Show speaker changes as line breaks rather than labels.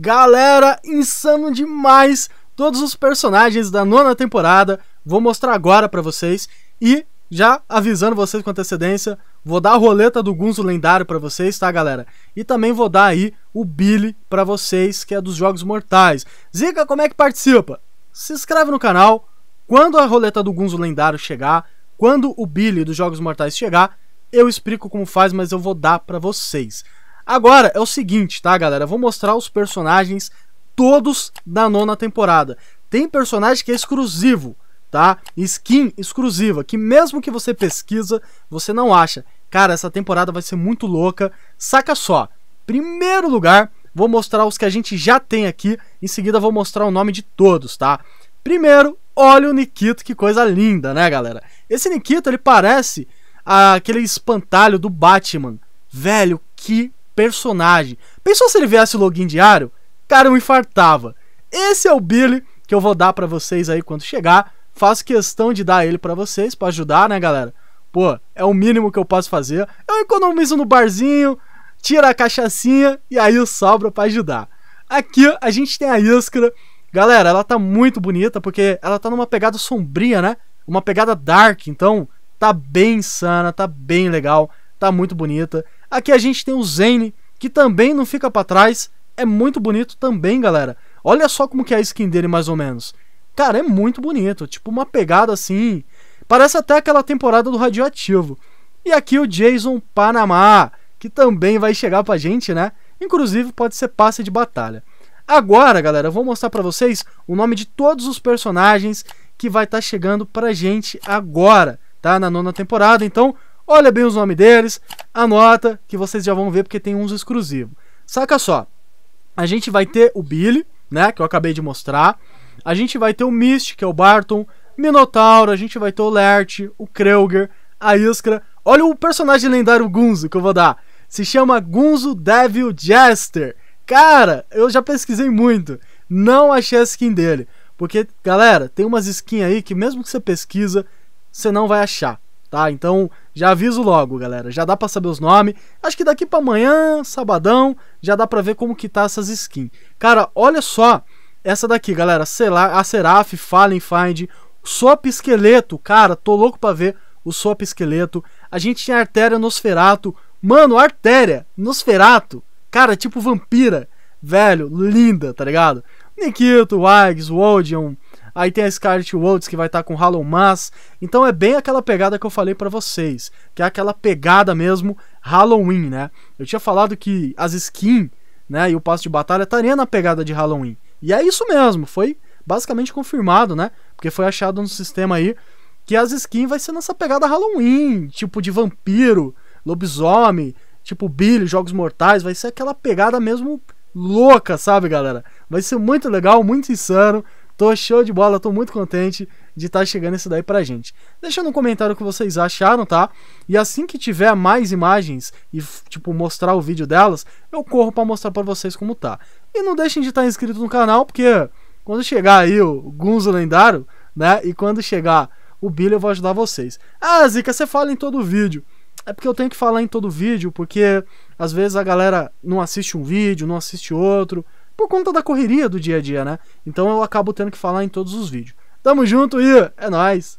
Galera, insano demais todos os personagens da nona temporada. Vou mostrar agora para vocês e já avisando vocês com antecedência, vou dar a roleta do Gunzo lendário para vocês, tá, galera? E também vou dar aí o Billy para vocês, que é dos Jogos Mortais. Zica, como é que participa? Se inscreve no canal. Quando a roleta do Gunzo lendário chegar, quando o Billy dos Jogos Mortais chegar, eu explico como faz, mas eu vou dar para vocês. Agora é o seguinte, tá, galera? vou mostrar os personagens todos da nona temporada. Tem personagem que é exclusivo, tá? Skin exclusiva, que mesmo que você pesquisa, você não acha. Cara, essa temporada vai ser muito louca. Saca só. Primeiro lugar, vou mostrar os que a gente já tem aqui. Em seguida, vou mostrar o nome de todos, tá? Primeiro, olha o Nikito, que coisa linda, né, galera? Esse Nikito, ele parece ah, aquele espantalho do Batman. Velho, que personagem. Pensou se ele viesse o login diário? Cara, eu fartava. Esse é o Billy que eu vou dar para vocês aí quando chegar. Faço questão de dar ele para vocês para ajudar, né, galera? Pô, é o mínimo que eu posso fazer. Eu economizo no barzinho, tira a cachaçinha e aí sobra para ajudar. Aqui a gente tem a Iskra. Galera, ela tá muito bonita porque ela tá numa pegada sombria, né? Uma pegada dark, então tá bem insana, tá bem legal, tá muito bonita. Aqui a gente tem o Zane, que também não fica para trás. É muito bonito também, galera. Olha só como que é a skin dele, mais ou menos. Cara, é muito bonito. Tipo, uma pegada assim... Parece até aquela temporada do Radioativo. E aqui o Jason Panamá, que também vai chegar pra gente, né? Inclusive, pode ser passe de batalha. Agora, galera, eu vou mostrar pra vocês o nome de todos os personagens que vai estar tá chegando pra gente agora, tá? Na nona temporada. Então, olha bem os nomes deles, anota que vocês já vão ver porque tem uns exclusivos. Saca só, a gente vai ter o Billy, né, que eu acabei de mostrar, a gente vai ter o Mist, que é o Barton, Minotauro, a gente vai ter o Lert, o Kreuger, a Iskra. Olha o personagem lendário Gunzo que eu vou dar. Se chama Gunzo Devil Jester. Cara, eu já pesquisei muito, não achei a skin dele. Porque, galera, tem umas skins aí que mesmo que você pesquisa, você não vai achar tá? Então já aviso logo, galera. Já dá para saber os nomes. Acho que daqui para amanhã, sabadão, já dá para ver como que tá essas skins. Cara, olha só essa daqui, galera. lá, a Seraph, Fallen Find, Sop Esqueleto, cara, tô louco para ver o Sop Esqueleto. A gente tinha Artéria Nosferato. Mano, Artéria Nosferato. Cara, é tipo vampira. Velho, linda, tá ligado? Nikito, Wags, Wodion, Aí tem a Scarlet Worlds que vai estar tá com Hollow Mass. Então é bem aquela pegada que eu falei para vocês, que é aquela pegada mesmo Halloween, né? Eu tinha falado que as skins, né, e o passo de batalha estaria na pegada de Halloween. E é isso mesmo, foi basicamente confirmado, né? Porque foi achado no sistema aí que as skins vai ser nessa pegada Halloween, tipo de vampiro, lobisomem, tipo Billy, Jogos Mortais, vai ser aquela pegada mesmo louca, sabe, galera? Vai ser muito legal, muito insano. Tô show de bola, tô muito contente de estar tá chegando isso daí pra gente. Deixa no comentário o que vocês acharam, tá? E assim que tiver mais imagens e, tipo, mostrar o vídeo delas, eu corro para mostrar para vocês como tá. E não deixem de estar tá inscrito no canal, porque quando chegar aí o Gunzo lendário, né? E quando chegar o Billy, eu vou ajudar vocês. Ah, Zica, você fala em todo vídeo. É porque eu tenho que falar em todo vídeo, porque às vezes a galera não assiste um vídeo, não assiste outro por conta da correria do dia a dia, né? Então eu acabo tendo que falar em todos os vídeos. Tamo junto e é nóis!